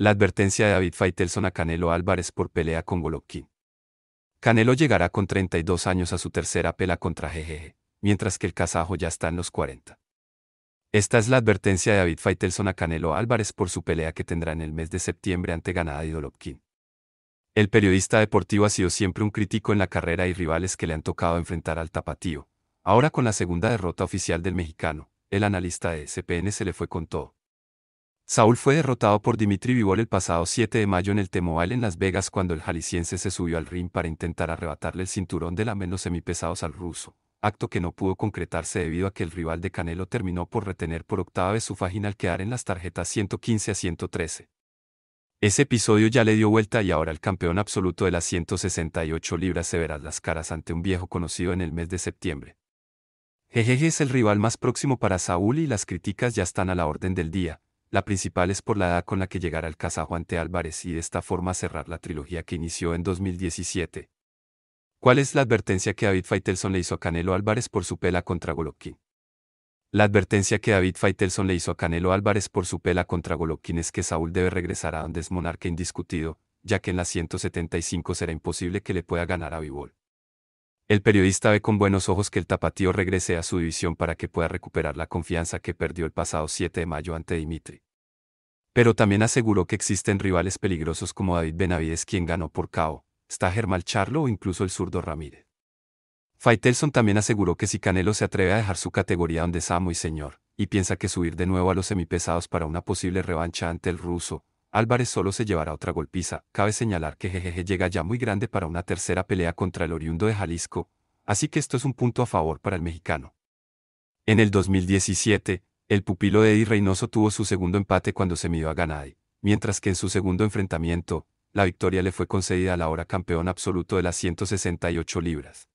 La advertencia de David Faitelson a Canelo Álvarez por pelea con Golovkin. Canelo llegará con 32 años a su tercera pela contra GGG, mientras que el kazajo ya está en los 40. Esta es la advertencia de David Faitelson a Canelo Álvarez por su pelea que tendrá en el mes de septiembre ante Ganada y Golovkin. El periodista deportivo ha sido siempre un crítico en la carrera y rivales que le han tocado enfrentar al tapatío. Ahora con la segunda derrota oficial del mexicano, el analista de SPN se le fue con todo. Saúl fue derrotado por Dimitri Vivol el pasado 7 de mayo en el Temoal en Las Vegas cuando el jalisciense se subió al ring para intentar arrebatarle el cinturón de la menos semipesados al ruso, acto que no pudo concretarse debido a que el rival de Canelo terminó por retener por octava vez su fajín al quedar en las tarjetas 115 a 113. Ese episodio ya le dio vuelta y ahora el campeón absoluto de las 168 libras se verá las caras ante un viejo conocido en el mes de septiembre. Jejeje es el rival más próximo para Saúl y las críticas ya están a la orden del día, la principal es por la edad con la que llegará el Juan ante Álvarez y de esta forma cerrar la trilogía que inició en 2017. ¿Cuál es la advertencia que David Faitelson le hizo a Canelo Álvarez por su pela contra Golovkin? La advertencia que David Faitelson le hizo a Canelo Álvarez por su pela contra Golovkin es que Saúl debe regresar a donde es monarca indiscutido, ya que en las 175 será imposible que le pueda ganar a Bivol. El periodista ve con buenos ojos que el tapatío regrese a su división para que pueda recuperar la confianza que perdió el pasado 7 de mayo ante Dimitri. Pero también aseguró que existen rivales peligrosos como David Benavides quien ganó por KO, está Germán Charlo o incluso el zurdo Ramírez. Faitelson también aseguró que si Canelo se atreve a dejar su categoría donde es y señor, y piensa que subir de nuevo a los semipesados para una posible revancha ante el ruso, Álvarez solo se llevará otra golpiza. Cabe señalar que Jejeje llega ya muy grande para una tercera pelea contra el oriundo de Jalisco, así que esto es un punto a favor para el mexicano. En el 2017, el pupilo de Eddie Reynoso tuvo su segundo empate cuando se midió a Ganadi, mientras que en su segundo enfrentamiento, la victoria le fue concedida a la hora campeón absoluto de las 168 libras.